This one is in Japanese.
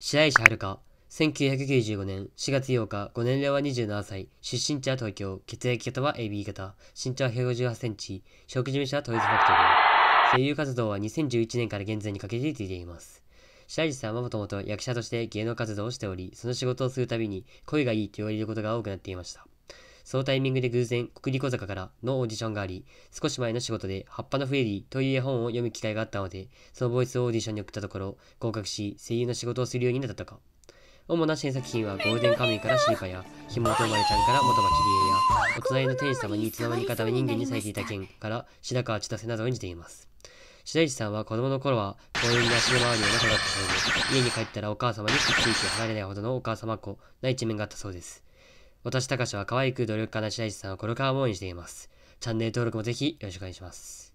白石遥香、1995年4月8日、5年齢は27歳、出身地は東京、血液型は AB 型、身長は158センチ、食事務所はトイズファクトリー。声優活動は2011年から現在にかけて続いています。白石さんはもともと役者として芸能活動をしており、その仕事をするたびに声がいいと言われることが多くなっていました。そのタイミングで偶然、国立小坂からのオーディションがあり、少し前の仕事で、葉っぱのフレディという絵本を読む機会があったので、そのボイスをオーディションに送ったところ、合格し、声優の仕事をするようになったとか。主な支援作品はゴールデンカムイからシリカや、ひもとまれちゃんから元町理恵や、お隣の天使様にいつの間にかため人間にされていた件から白川千歳などを演じています。白石さんは子供の頃は公園で足の回りをなさだったそうで、家に帰ったらお母様にくっついて離れないほどのお母様っ子な一面があったそうです。私、たかしは可愛く努力家な白石さんをこれから応援しています。チャンネル登録もぜひよろしくお願いします。